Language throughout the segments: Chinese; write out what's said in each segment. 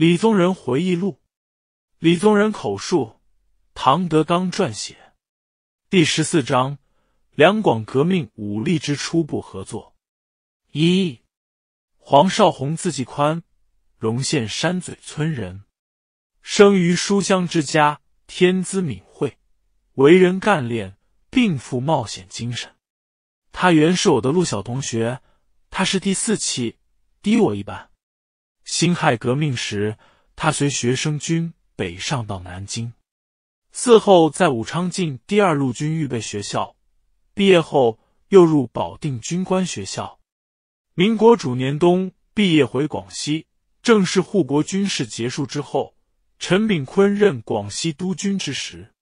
《李宗仁回忆录》，李宗仁口述，唐德刚撰写，第十四章：两广革命武力之初步合作。一、黄绍竑，字季宽，容县山嘴村人，生于书香之家，天资敏慧，为人干练，并富冒险精神。他原是我的陆小同学，他是第四期，低我一班。辛亥革命时，他随学生军北上到南京，嗣后在武昌进第二陆军预备学校，毕业后又入保定军官学校。民国主年冬毕业回广西，正式护国军事结束之后，陈炳坤任广西督军之时，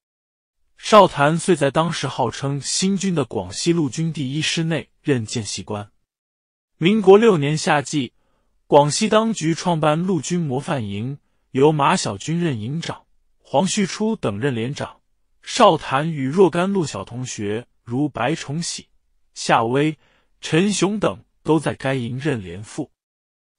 少谭遂在当时号称新军的广西陆军第一师内任见习官。民国六年夏季。广西当局创办陆军模范营，由马晓军任营长，黄旭初等任连长。少谭与若干陆小同学，如白崇禧、夏威、陈雄等，都在该营任连副。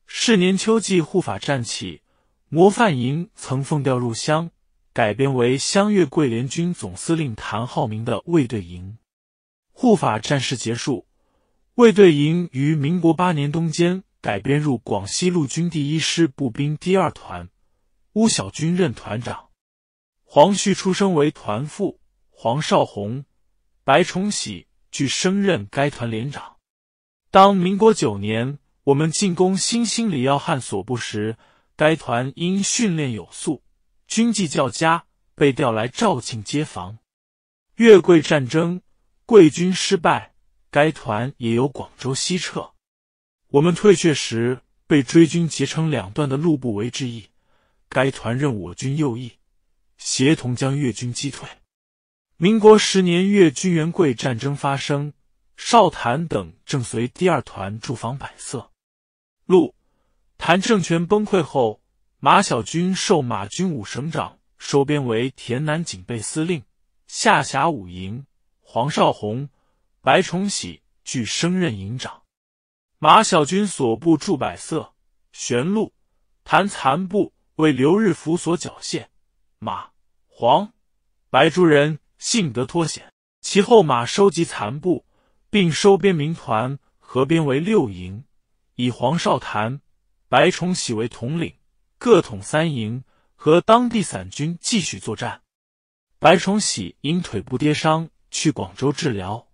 是年秋季护法战起，模范营曾奉调入湘，改编为湘粤桂联军总司令谭浩明的卫队营。护法战事结束，卫队营于民国八年冬间。改编入广西陆军第一师步兵第二团，邬小军任团长。黄旭出生为团副，黄少红、白崇禧俱升任该团连长。当民国九年，我们进攻新兴里要汉所部时，该团因训练有素、军纪较佳，被调来肇庆街防。越桂战争，桂军失败，该团也由广州西撤。我们退却时，被追军截成两段的陆不为之意，该团任我军右翼，协同将越军击退。民国十年，越军援桂战争发生，邵谭等正随第二团驻防百色。陆谭政权崩溃后，马晓军受马军武省长收编为田南警备司令，下辖五营，黄少洪、白崇禧俱升任营长。马小军所部祝百色、玄禄、谭残部为刘日福所缴械，马、黄、白诸人幸得脱险。其后，马收集残部，并收编民团，合编为六营，以黄少谭、白崇禧为统领，各统三营，和当地散军继续作战。白崇禧因腿部跌伤，去广州治疗。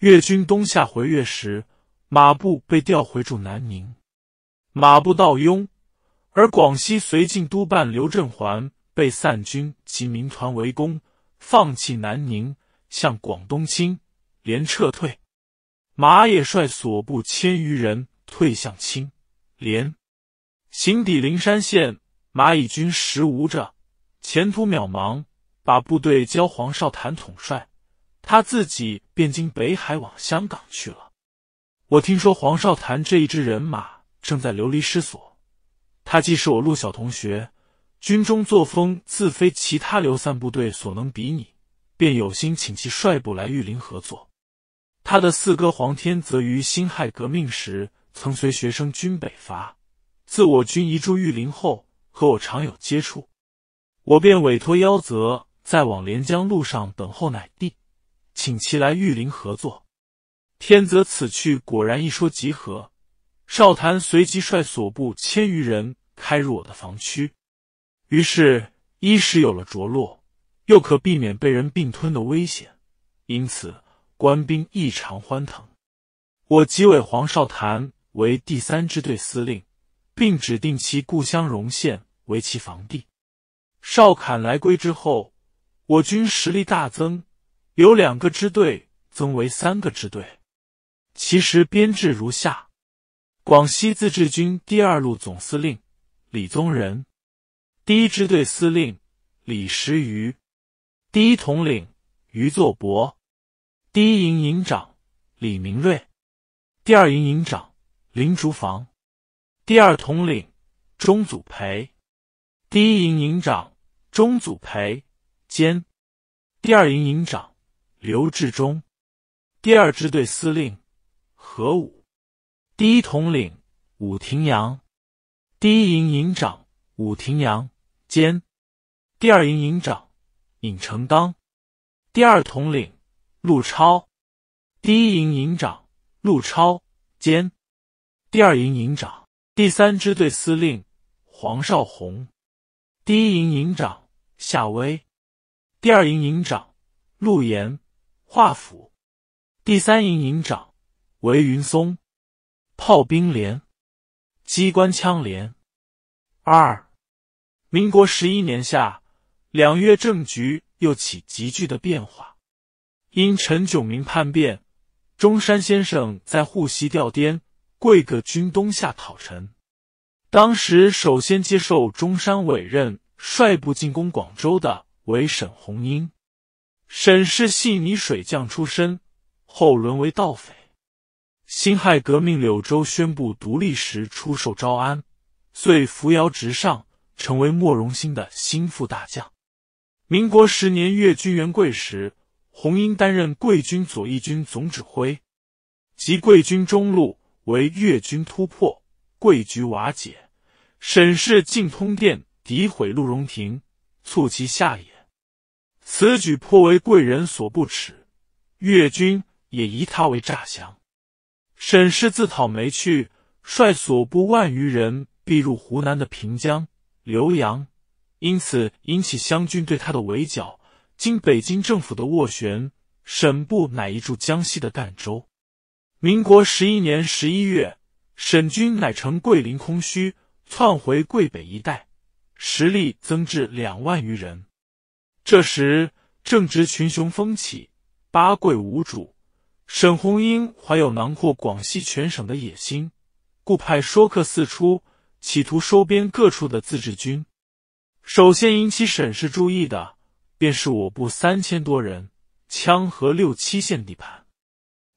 越军东下回越时。马步被调回驻南宁，马步到雍，而广西绥靖督办刘振环被散军及民团围攻，放弃南宁，向广东清连撤退。马也率所部千余人退向清连，行抵灵山县，蚂蚁军食无着，前途渺茫，把部队交黄少坛统帅，他自己便经北海往香港去了。我听说黄少谭这一支人马正在流离失所，他既是我陆小同学，军中作风自非其他流散部队所能比拟，便有心请其率部来玉林合作。他的四哥黄天泽于辛亥革命时曾随学生军北伐，自我军移驻玉林后，和我常有接触，我便委托夭泽在往连江路上等候乃弟，请其来玉林合作。天泽此去果然一说即合，少谭随即率所部千余人开入我的防区，于是一时有了着落，又可避免被人并吞的危险，因此官兵异常欢腾。我即委黄少谭为第三支队司令，并指定其故乡荣县为其防地。少侃来归之后，我军实力大增，由两个支队增为三个支队。其实编制如下：广西自治军第二路总司令李宗仁，第一支队司令李时瑜，第一统领余作博，第一营营长李明瑞，第二营营长林竹房，第二统领钟祖培，第一营营长钟祖培兼第二营营长刘志忠，第二支队司令。何武，第一统领武廷阳，第一营营长武廷阳兼，第二营营长尹成刚，第二统领陆超，第一营营长陆超兼，第二营营长第三支队司令黄少红，第一营营长夏威，第二营营长陆岩华府，第三营营长。韦云松，炮兵连，机关枪连二。民国十一年夏，两月，政局又起急剧的变化。因陈炯明叛变，中山先生在沪西调滇桂各军东下讨陈。当时首先接受中山委任，率部进攻广州的为沈红英。沈氏细泥水匠出身，后沦为盗匪。辛亥革命，柳州宣布独立时，出售招安，遂扶摇直上，成为莫荣兴的心腹大将。民国十年，粤军援桂时，洪英担任桂军左翼军总指挥，及桂军中路为粤军突破，桂局瓦解。沈氏进通电诋毁陆荣廷，促其下野，此举颇为贵人所不齿，粤军也以他为诈降。沈氏自讨没趣，率所部万余人避入湖南的平江、浏阳，因此引起湘军对他的围剿。经北京政府的斡旋，沈部乃移驻江西的赣州。民国十一年十一月，沈军乃乘桂林空虚，窜回桂北一带，实力增至两万余人。这时正值群雄风起，八桂无主。沈红英怀有囊括广西全省的野心，故派说客四出，企图收编各处的自治军。首先引起沈氏注意的，便是我部三千多人、枪和六七县地盘。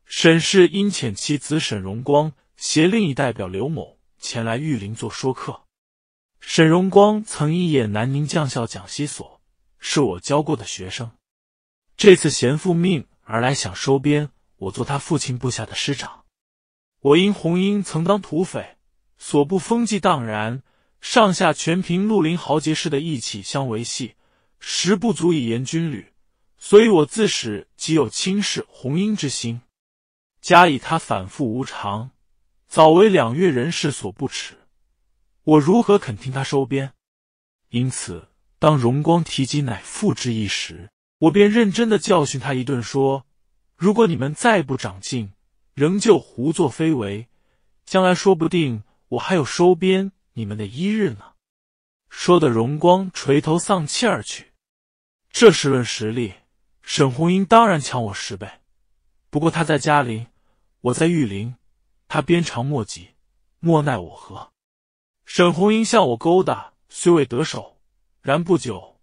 沈氏因遣其子沈荣光携另一代表刘某前来玉林做说客。沈荣光曾一演南宁将校讲习所，是我教过的学生。这次衔父命而来，想收编。我做他父亲部下的师长，我因红英曾当土匪，所部风纪荡然，上下全凭绿林豪杰式的义气相维系，实不足以言军旅，所以我自始即有轻视红英之心。加以他反复无常，早为两月人士所不齿，我如何肯听他收编？因此，当荣光提及乃父之意时，我便认真的教训他一顿，说。如果你们再不长进，仍旧胡作非为，将来说不定我还有收编你们的一日呢。说的荣光垂头丧气而去。这时论实力，沈红英当然强我十倍，不过他在嘉陵，我在玉林，他鞭长莫及，莫奈我何。沈红英向我勾搭虽未得手，然不久，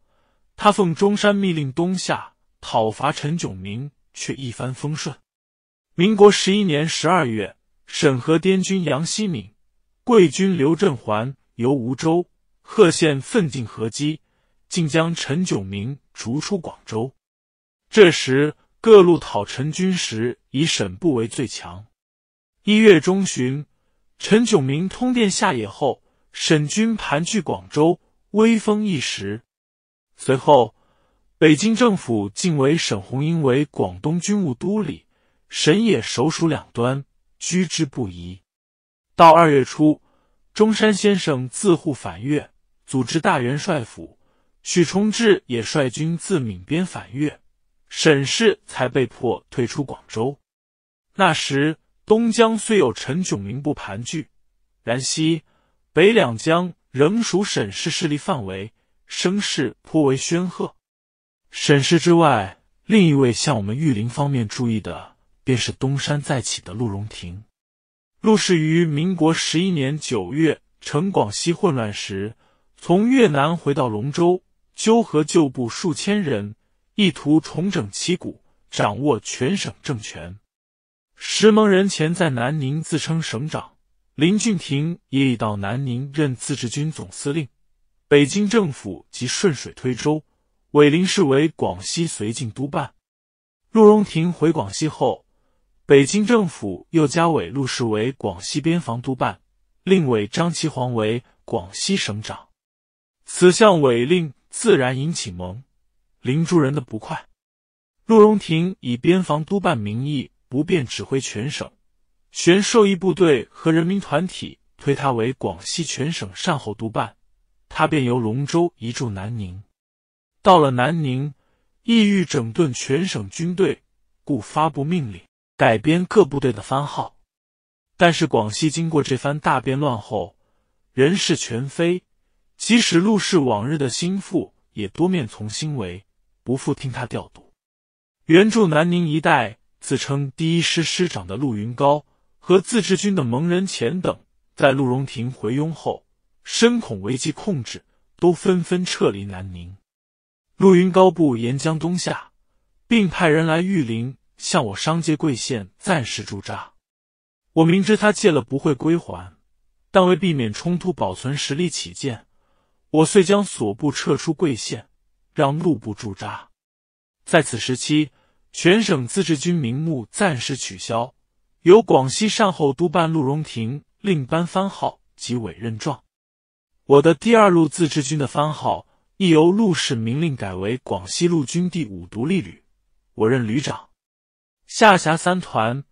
他奉中山密令东下讨伐陈炯明。却一帆风顺。民国十一年十二月，沈河滇军杨希敏、桂军刘振环由梧州、贺县奋进合击，竟将陈炯明逐出广州。这时，各路讨陈军时，以沈部为最强。一月中旬，陈炯明通电下野后，沈军盘踞广州，威风一时。随后。北京政府竟为沈红英为广东军务都理，沈也首属两端，居之不疑。到二月初，中山先生自沪返粤，组织大元帅府；许崇智也率军自闽边返粤，沈氏才被迫退出广州。那时东江虽有陈炯明部盘踞，然西北两江仍属沈氏势力范围，声势颇为煊赫。沈氏之外，另一位向我们玉林方面注意的，便是东山再起的陆荣廷。陆氏于民国十一年九月，陈广西混乱时，从越南回到龙州，纠合旧部数千人，意图重整旗鼓，掌握全省政权。石蒙人前在南宁自称省长，林俊廷也已到南宁任自治军总司令。北京政府即顺水推舟。韦霖氏为广西绥靖督办，陆荣廷回广西后，北京政府又加委陆氏为广西边防督办，另委张其煌为广西省长。此项委令自然引起蒙、灵诸人的不快。陆荣廷以边防督办名义不便指挥全省，悬授意部队和人民团体推他为广西全省善后督办，他便由龙州移驻南宁。到了南宁，意欲整顿全省军队，故发布命令改编各部队的番号。但是广西经过这番大变乱后，人事全非，即使陆氏往日的心腹，也多面从心为，不复听他调度。原助南宁一带自称第一师师长的陆云高和自治军的蒙人钱等，在陆荣廷回拥后，深恐危机控制，都纷纷撤离南宁。陆云高部沿江东下，并派人来玉林向我商借桂县暂时驻扎。我明知他借了不会归还，但为避免冲突、保存实力起见，我遂将所部撤出桂县，让陆部驻扎。在此时期，全省自治军名目暂时取消，由广西善后督办陆荣廷另颁番号及委任状。我的第二路自治军的番号。亦由陆氏明令改为广西陆军第五独立旅，我任旅长，下辖三团，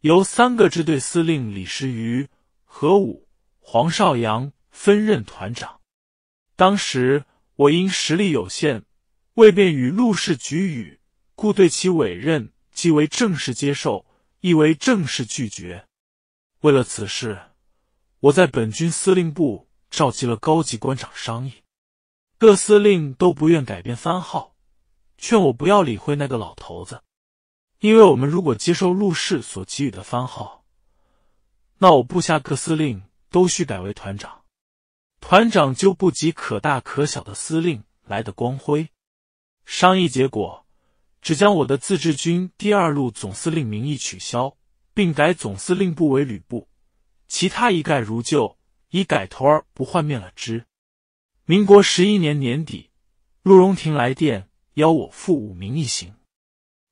由三个支队司令李时余、何武、黄少阳分任团长。当时我因实力有限，未便与陆氏举语，故对其委任即为正式接受，亦为正式拒绝。为了此事，我在本军司令部召集了高级官长商议。各司令都不愿改变番号，劝我不要理会那个老头子，因为我们如果接受陆氏所给予的番号，那我部下各司令都需改为团长，团长就不及可大可小的司令来的光辉。商议结果，只将我的自治军第二路总司令名义取消，并改总司令部为旅部，其他一概如旧，以改头而不换面了之。民国十一年年底，陆荣廷来电邀我赴武鸣一行。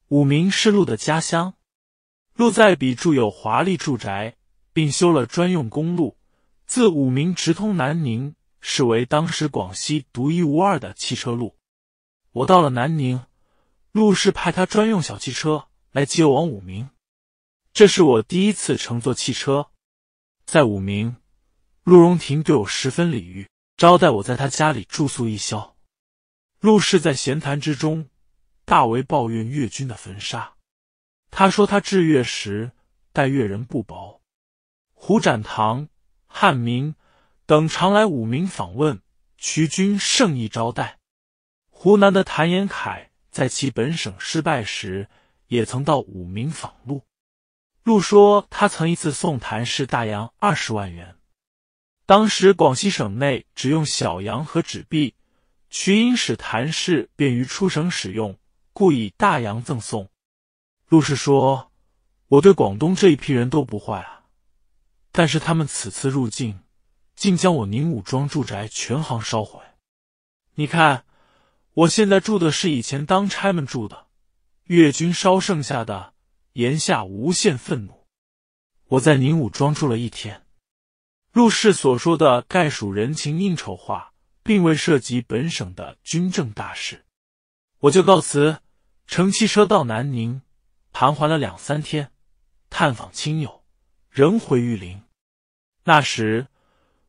武鸣是陆的家乡，陆在彼住有华丽住宅，并修了专用公路，自武鸣直通南宁，是为当时广西独一无二的汽车路。我到了南宁，陆氏派他专用小汽车来接我往武鸣。这是我第一次乘坐汽车。在武鸣，陆荣廷对我十分礼遇。招待我在他家里住宿一宵。陆氏在闲谈之中，大为抱怨越军的焚杀。他说他治越时待越人不薄，胡展堂、汉民等常来武名访问，渠军盛意招待。湖南的谭延闿在其本省失败时，也曾到武名访陆。陆说他曾一次送谭氏大洋二十万元。当时广西省内只用小洋和纸币，瞿寅使谭氏便于出省使用，故以大洋赠送。陆氏说：“我对广东这一批人都不坏啊，但是他们此次入境，竟将我宁武庄住宅全行烧毁。你看，我现在住的是以前当差们住的，越军烧剩下的。”言下无限愤怒。我在宁武庄住了一天。陆氏所说的概属人情应酬话，并未涉及本省的军政大事。我就告辞，乘汽车到南宁，盘桓了两三天，探访亲友，仍回玉林。那时，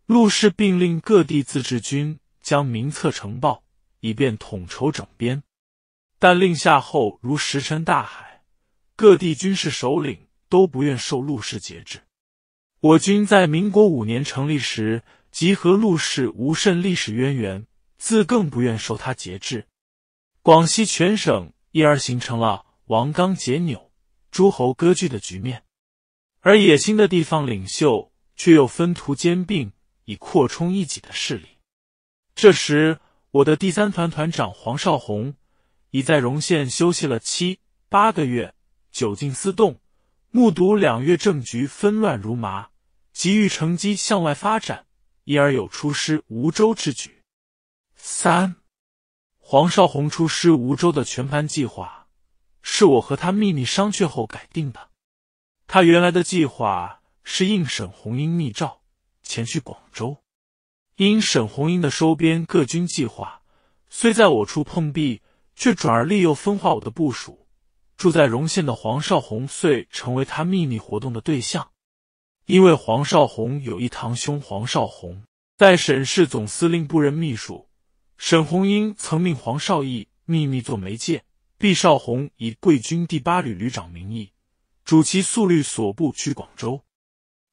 陆氏并令各地自治军将名册呈报，以便统筹整编。但令下后如石沉大海，各地军事首领都不愿受陆氏节制。我军在民国五年成立时，集合陆氏无甚历史渊源，自更不愿受他节制。广西全省因而形成了王刚解纽、诸侯割据的局面，而野心的地方领袖却又分途兼并，以扩充一己的势力。这时，我的第三团团长黄绍竑已在容县休息了七八个月，久静思动。目睹两粤政局纷乱如麻，急欲乘机向外发展，因而有出师梧州之举。三，黄绍宏出师梧州的全盘计划，是我和他秘密商榷后改定的。他原来的计划是应沈红英密诏前去广州，因沈红英的收编各军计划虽在我处碰壁，却转而利诱分化我的部署。住在荣县的黄绍宏遂成为他秘密活动的对象，因为黄绍宏有一堂兄黄绍宏在沈氏总司令部任秘书，沈红英曾命黄绍义秘密做媒介，毕少洪以贵军第八旅旅长名义，主其速率所部去广州，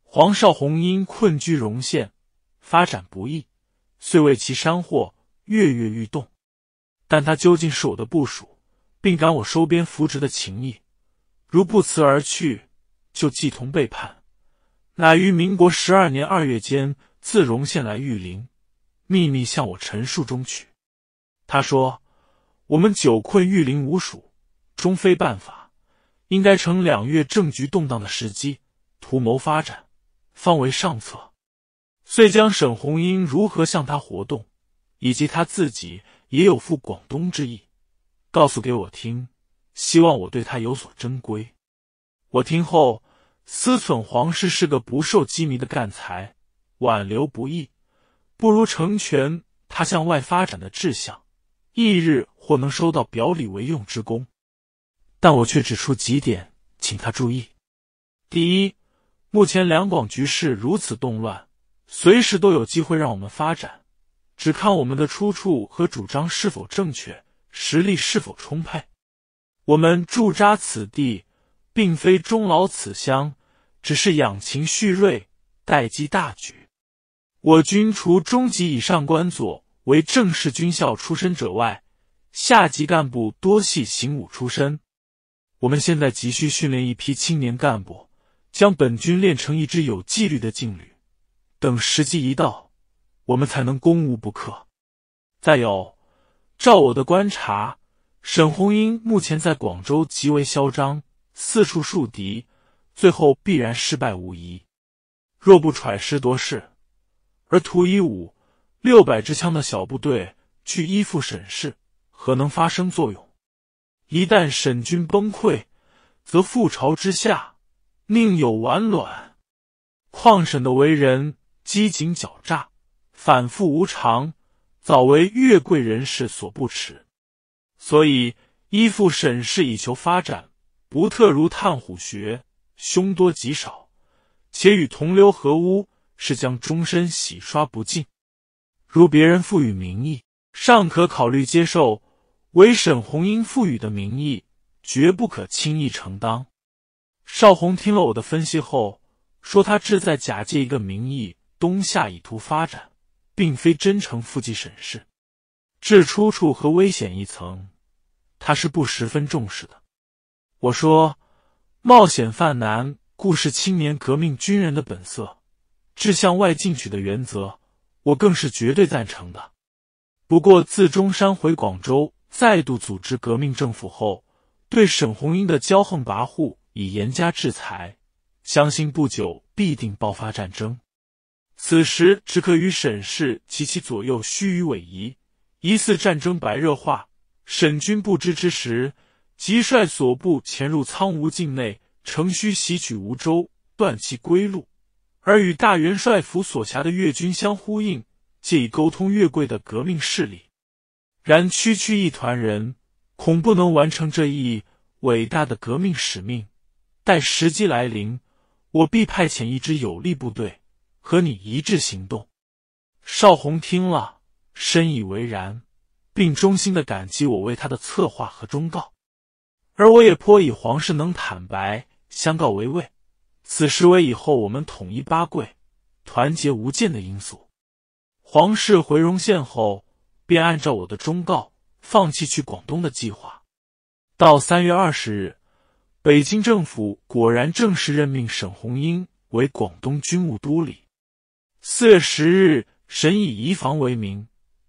黄绍宏因困居荣县，发展不易，遂为其山货跃跃欲动，但他究竟是我的部署。并感我收编扶植的情谊，如不辞而去，就既同背叛。乃于民国十二年二月间，自容县来玉林，秘密向我陈述中去。他说：“我们久困玉林无属，终非办法，应该乘两月政局动荡的时机，图谋发展，方为上策。”遂将沈红英如何向他活动，以及他自己也有赴广东之意。告诉给我听，希望我对他有所珍归。我听后思忖，皇室是个不受羁縻的干才，挽留不易，不如成全他向外发展的志向，翌日或能收到表里为用之功。但我却指出几点，请他注意：第一，目前两广局势如此动乱，随时都有机会让我们发展，只看我们的出处和主张是否正确。实力是否充沛？我们驻扎此地，并非终老此乡，只是养精蓄锐，待机大局。我军除中级以上官佐为正式军校出身者外，下级干部多系行伍出身。我们现在急需训练一批青年干部，将本军练成一支有纪律的劲旅。等时机一到，我们才能攻无不克。再有。照我的观察，沈红英目前在广州极为嚣张，四处树敌，最后必然失败无疑。若不揣师夺势，而图一五六百支枪的小部队去依附沈氏，何能发生作用？一旦沈军崩溃，则覆巢之下，宁有完卵。况沈的为人机警狡诈，反复无常。早为月贵人士所不齿，所以依附沈氏以求发展，不特如探虎穴，凶多吉少，且与同流合污，是将终身洗刷不尽。如别人赋予名义，尚可考虑接受；为沈红英赋予的名义，绝不可轻易承当。邵红听了我的分析后，说他志在假借一个名义东下，以图发展。并非真诚、负极审视，至出处和危险一层，他是不十分重视的。我说，冒险犯难固是青年革命军人的本色，志向外进取的原则，我更是绝对赞成的。不过，自中山回广州，再度组织革命政府后，对沈红英的骄横跋扈以严加制裁，相信不久必定爆发战争。此时只可与沈氏及其左右虚与委蛇，疑似战争白热化，沈军不知之时，即率所部潜入苍梧境内，乘虚袭取梧州，断其归路，而与大元帅府所辖的越军相呼应，借以沟通越桂的革命势力。然区区一团人，恐不能完成这一伟大的革命使命。待时机来临，我必派遣一支有力部队。和你一致行动，邵红听了深以为然，并衷心的感激我为他的策划和忠告，而我也颇以皇室能坦白相告为慰。此时为以后我们统一八桂、团结无间的因素。皇室回容县后，便按照我的忠告，放弃去广东的计划。到三月二十日，北京政府果然正式任命沈红英为广东军务都理。四月十日，沈以移防为名，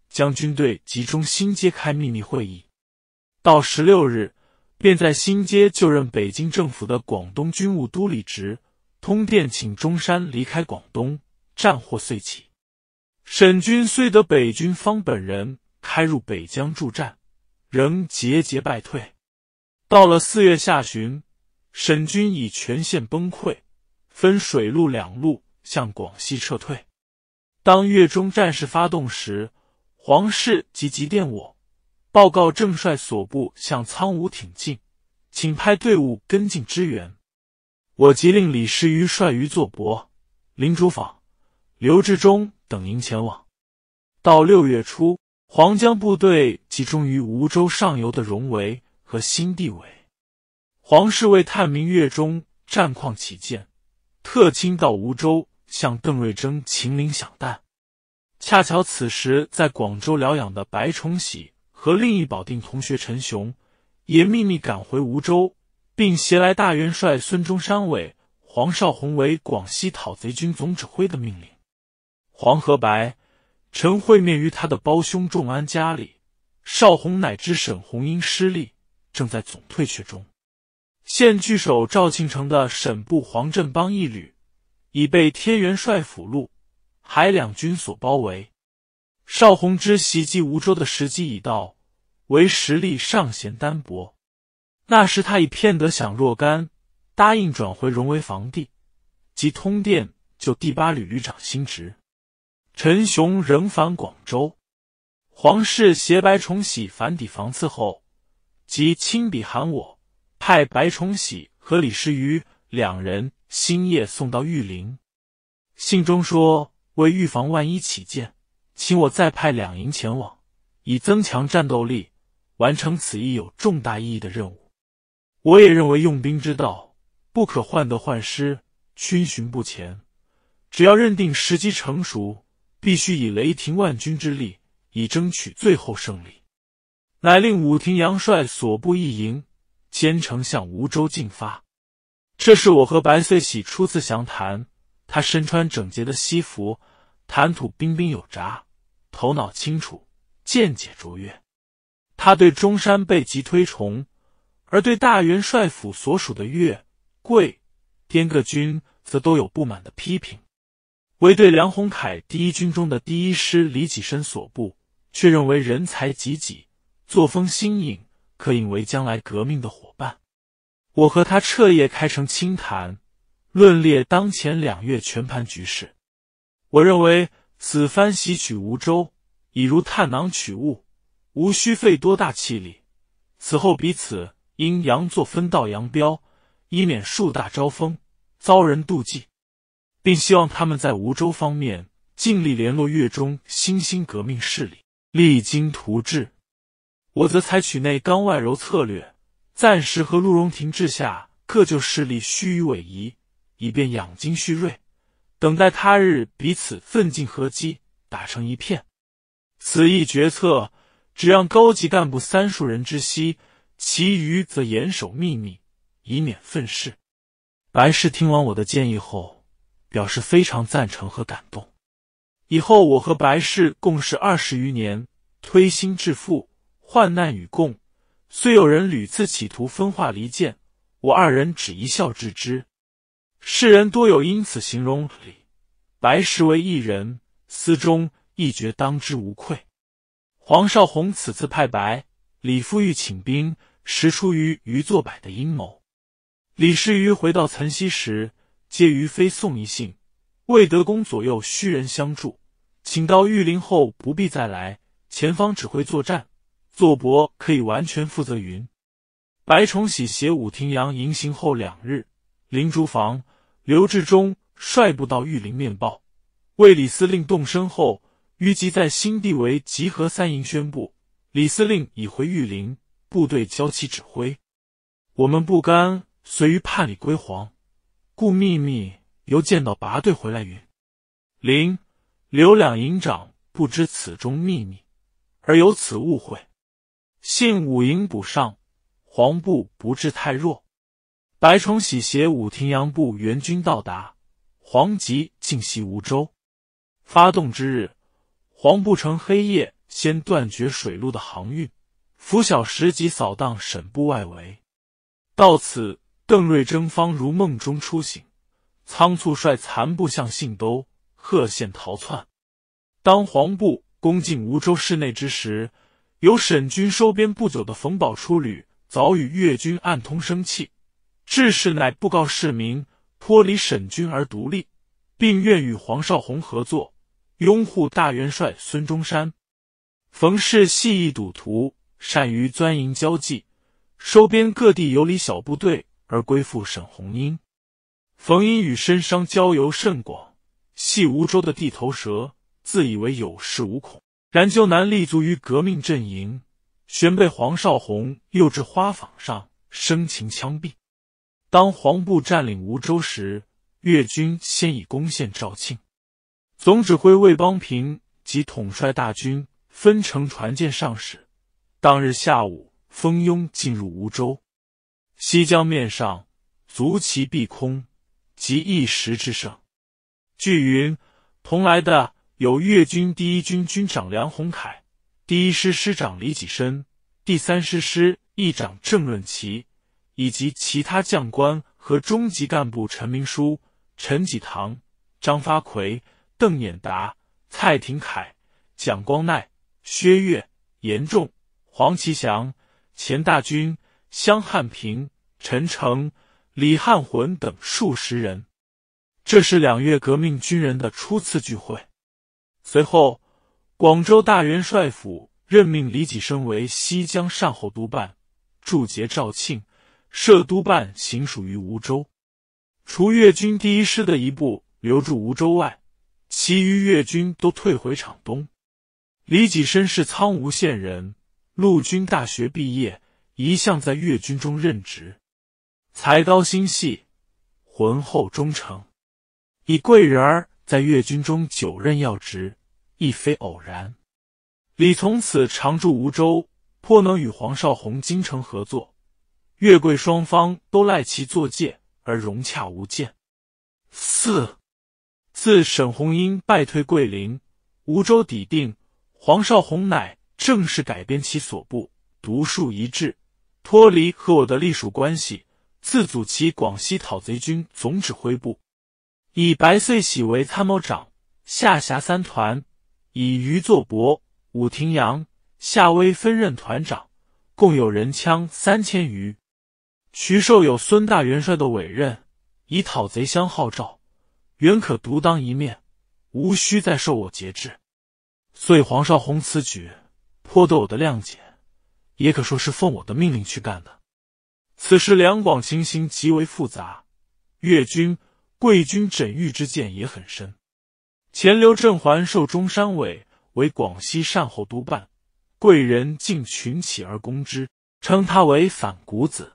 将军队集中新街开秘密会议。到十六日，便在新街就任北京政府的广东军务都理职，通电请中山离开广东。战祸遂起，沈军虽得北军方本人开入北疆助战，仍节节败退。到了四月下旬，沈军已全线崩溃，分水陆两路向广西撤退。当越中战事发动时，皇室即急电我，报告正帅所部向苍梧挺进，请派队伍跟进支援。我即令李时余率于作伯、林竹坊、刘志忠等营前往。到六月初，黄江部队集中于梧州上游的荣围和新地围。皇室为探明越中战况起见，特亲到梧州。向邓瑞珍、秦岭响弹，恰巧此时在广州疗养的白崇禧和另一保定同学陈雄，也秘密赶回梧州，并携来大元帅孙中山为黄绍竑为广西讨贼军总指挥的命令。黄和白、陈会面于他的胞兄仲安家里，绍竑乃知沈鸿英失利，正在总退却中，现据守肇庆城的沈部黄振邦一旅。已被天元帅府虏，海两军所包围，邵宏之袭击梧州的时机已到，唯实力尚嫌单薄。那时他已骗得想若干，答应转回荣为防地，即通电就第八旅旅长新职。陈雄仍返广州，黄氏携白崇禧返抵防次后，即亲笔函我，派白崇禧和李石余两人。星夜送到玉林，信中说：“为预防万一起见，请我再派两营前往，以增强战斗力，完成此役有重大意义的任务。”我也认为用兵之道不可患得患失，逡巡不前。只要认定时机成熟，必须以雷霆万钧之力，以争取最后胜利。乃令武廷杨帅所部一营兼程向梧州进发。这是我和白穗喜初次详谈。他身穿整洁的西服，谈吐彬彬有诈，头脑清楚，见解卓越。他对中山被极推崇，而对大元帅府所属的岳、桂、滇各军，则都有不满的批评。唯对梁鸿楷第一军中的第一师李启深所部，却认为人才济济，作风新颖，可引为将来革命的伙伴。我和他彻夜开诚清谈，论列当前两月全盘局势。我认为此番袭取梧州，已如探囊取物，无需费多大气力。此后彼此应杨作分道扬镳，以免树大招风，遭人妒忌，并希望他们在梧州方面尽力联络粤中新兴革命势力，励精图治。我则采取内刚外柔策略。暂时和陆荣廷治下，各就势力虚与委蛇，以便养精蓄锐，等待他日彼此奋进合击，打成一片。此一决策只让高级干部三数人知悉，其余则严守秘密，以免愤世。白氏听完我的建议后，表示非常赞成和感动。以后我和白氏共事二十余年，推心置腹，患难与共。虽有人屡次企图分化离间，我二人只一笑置之。世人多有因此形容李白石为一人，思中一绝，当之无愧。黄少红此次派白李富裕请兵，实出于余作柏的阴谋。李世瑜回到岑溪时，接余飞送一信，魏德公左右虚人相助，请到玉林后不必再来，前方指挥作战。坐伯可以完全负责云。白崇禧携武廷阳迎行后两日，灵竹房刘志忠率部到玉林面报，为李司令动身后，于即在新地围集合三营，宣布李司令已回玉林，部队交其指挥。我们不甘随于叛李归皇，故秘密由见到拔队回来云。林刘两营长不知此中秘密，而有此误会。信武营补上，黄布不至太弱。白崇禧携武亭阳部援军到达，黄吉进袭梧州。发动之日，黄布乘黑夜先断绝水路的航运，拂晓时即扫荡沈部外围。到此，邓瑞征方如梦中初醒，仓促率残部向信都、贺县逃窜。当黄布攻进梧州市内之时，由沈军收编不久的冯宝初旅，早与越军暗通生气，志士乃布告市民脱离沈军而独立，并愿与黄绍宏合作，拥护大元帅孙中山。冯氏系一赌徒，善于钻营交际，收编各地游离小部队而归附沈红英。冯英与身商交游甚广，系梧州的地头蛇，自以为有恃无恐。冉秋南立足于革命阵营，旋被黄绍竑诱至花坊上，生擒枪毙。当黄部占领梧州时，粤军先已攻陷肇庆。总指挥魏邦平及统帅大军分成船舰上驶。当日下午，蜂拥进入梧州。西江面上，足骑蔽空，即一时之盛。据云，同来的。有粤军第一军军长梁鸿楷、第一师师长李济深、第三师师议长郑润奇，以及其他将官和中级干部陈明书、陈济棠、张发奎、邓演达、蔡廷锴、蒋光鼐、薛岳、严仲、黄其祥、钱大钧、湘汉平、陈诚、李汉魂等数十人。这是两月革命军人的初次聚会。随后，广州大元帅府任命李己深为西江善后督办，驻节肇庆，设督办行署于梧州。除粤军第一师的一部留驻梧州外，其余粤军都退回场东。李己深是苍梧县人，陆军大学毕业，一向在粤军中任职，才高心细，浑厚忠诚，以贵人儿。在粤军中久任要职，亦非偶然。李从此常驻梧州，颇能与黄绍洪精诚合作，粤桂双方都赖其作介而融洽无间。四自沈鸿英败退桂林，梧州抵定，黄绍洪乃正式改编其所部，独树一帜，脱离和我的隶属关系，自组其广西讨贼军总指挥部。以白遂喜为参谋长，下辖三团，以余作伯、武廷扬、夏威分任团长，共有人枪三千余。徐寿有孙大元帅的委任，以讨贼相号召，原可独当一面，无需再受我节制。所以黄少竑此举，颇得我的谅解，也可说是奉我的命令去干的。此时两广情形极为复杂，越军。贵军枕玉之见也很深。前刘镇寰受中山委为广西善后督办，贵人竟群起而攻之，称他为反骨子。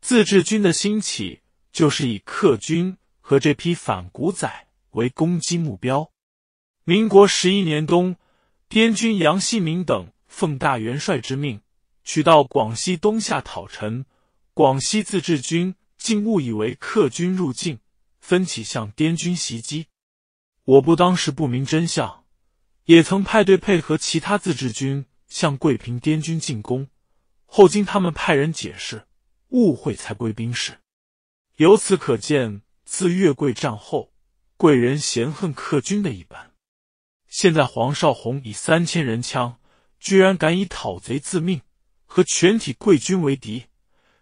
自治军的兴起，就是以客军和这批反骨仔为攻击目标。民国十一年冬，滇军杨希闵等奉大元帅之命，取到广西东下讨陈，广西自治军竟误以为客军入境。分起向滇军袭击，我部当时不明真相，也曾派队配合其他自治军向桂平滇军进攻。后经他们派人解释，误会才归兵事。由此可见，自越桂战后，贵人嫌恨克军的一般。现在黄绍竑以三千人枪，居然敢以讨贼自命，和全体贵军为敌。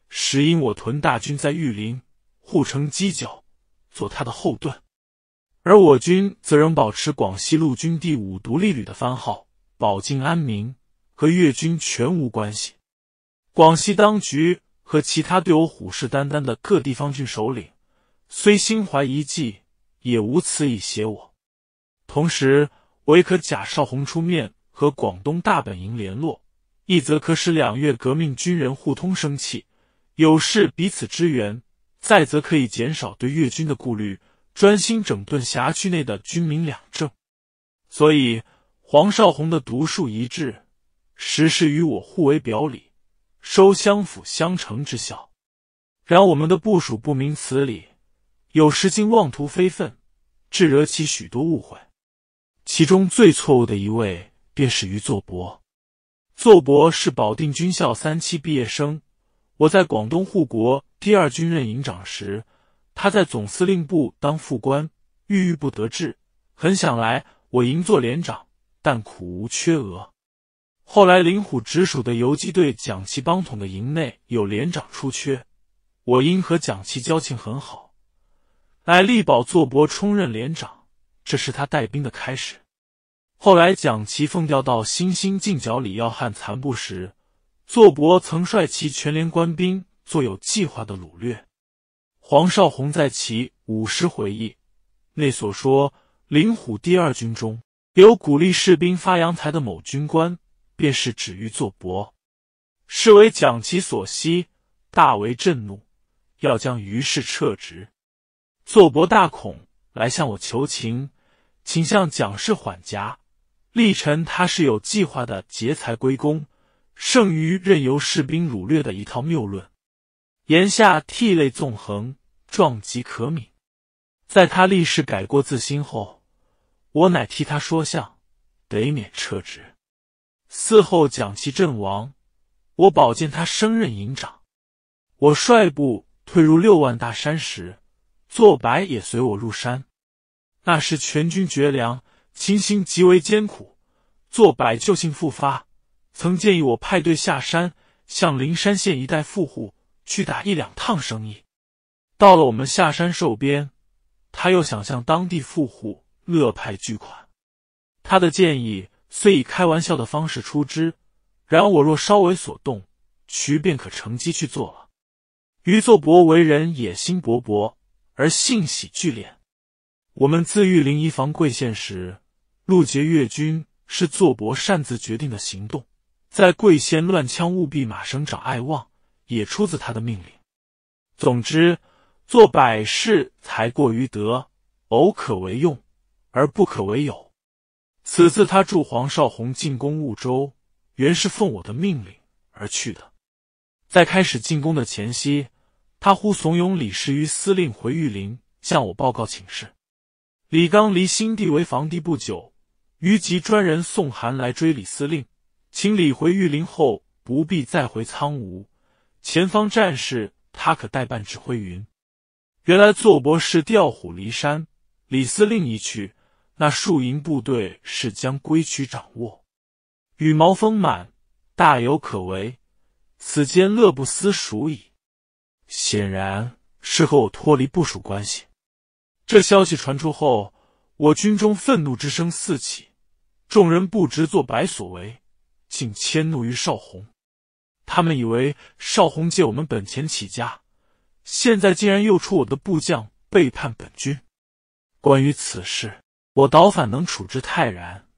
实因我屯大军在玉林，护城犄角。做他的后盾，而我军则仍保持广西陆军第五独立旅的番号，保境安民，和越军全无关系。广西当局和其他对我虎视眈眈的各地方军首领，虽心怀一计，也无此以胁我。同时，我也可贾少红出面和广东大本营联络，一则可使两粤革命军人互通声气，有事彼此支援。再则可以减少对越军的顾虑，专心整顿辖区内的军民两政。所以黄绍宏的独树一帜，实是与我互为表里，收相辅相成之效。然我们的部署不明此理，有时竟妄图非分，致惹起许多误会。其中最错误的一位便是于作博。作博是保定军校三期毕业生，我在广东护国。第二军任营长时，他在总司令部当副官，郁郁不得志，很想来我营做连长，但苦无缺额。后来林虎直属的游击队蒋其帮统的营内有连长出缺，我因和蒋其交情很好，乃力保坐伯充任连长，这是他带兵的开始。后来蒋其奉调到新兴近剿李耀汉残部时，坐伯曾率其全连官兵。做有计划的掳掠。黄绍竑在其《五十回忆》内所说：“灵虎第二军中有鼓励士兵发扬财的某军官，便是止于作博，是为蒋其所惜，大为震怒，要将于氏撤职。作博大恐，来向我求情，请向蒋氏缓颊。立陈他是有计划的劫财归公，剩余任由士兵掳掠的一套谬论。”言下涕泪纵横，壮极可悯。在他立誓改过自新后，我乃替他说相，得免撤职。嗣后蒋其阵亡，我保荐他升任营长。我率部退入六万大山时，坐白也随我入山。那时全军绝粮，情形极为艰苦。坐白旧性复发，曾建议我派队下山，向灵山县一带富户。去打一两趟生意，到了我们下山受鞭，他又想向当地富户勒派巨款。他的建议虽以开玩笑的方式出之，然我若稍为所动，渠便可乘机去做了。余作伯为人野心勃勃，而性喜巨敛。我们自御林移防贵县时，陆劫越军是作伯擅自决定的行动，在贵县乱枪务必马省长爱望。也出自他的命令。总之，做百事才过于得，偶可为用，而不可为有。此次他助黄绍宏进攻婺州，原是奉我的命令而去的。在开始进攻的前夕，他忽怂恿李时于司令回玉林向我报告请示。李刚离新地为房地不久，于集专人送函来追李司令，请李回玉林后不必再回苍梧。前方战事，他可代办指挥云。原来坐博士调虎离山，李司令一去，那数营部队是将归区掌握，羽毛丰满，大有可为。此间乐不思蜀矣。显然，是和我脱离部署关系。这消息传出后，我军中愤怒之声四起，众人不知作白所为，竟迁怒于少红。他们以为少红借我们本钱起家，现在竟然又出我的部将背叛本君。关于此事，我倒反能处之泰然。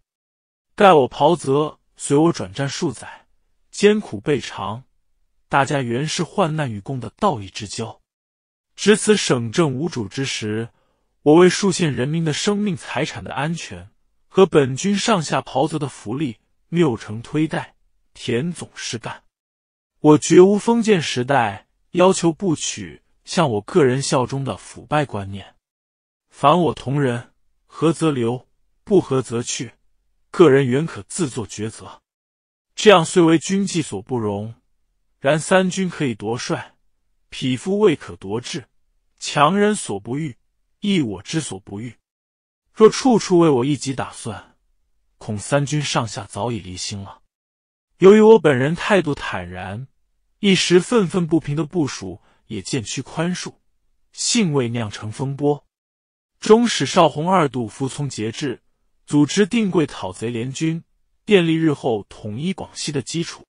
待我袍泽随我转战数载，艰苦备尝，大家原是患难与共的道义之交。值此省政无主之时，我为数县人民的生命财产的安全和本军上下袍泽的福利，谬成推戴，田总师干。我绝无封建时代要求不取向我个人效忠的腐败观念。凡我同人，合则留，不合则去，个人原可自作抉择。这样虽为军纪所不容，然三军可以夺帅，匹夫未可夺志。强人所不欲，亦我之所不欲。若处处为我一己打算，恐三军上下早已离心了。由于我本人态度坦然，一时愤愤不平的部署也渐趋宽恕，幸未酿成风波，终使邵洪二度服从节制，组织定桂讨贼联军，便利日后统一广西的基础。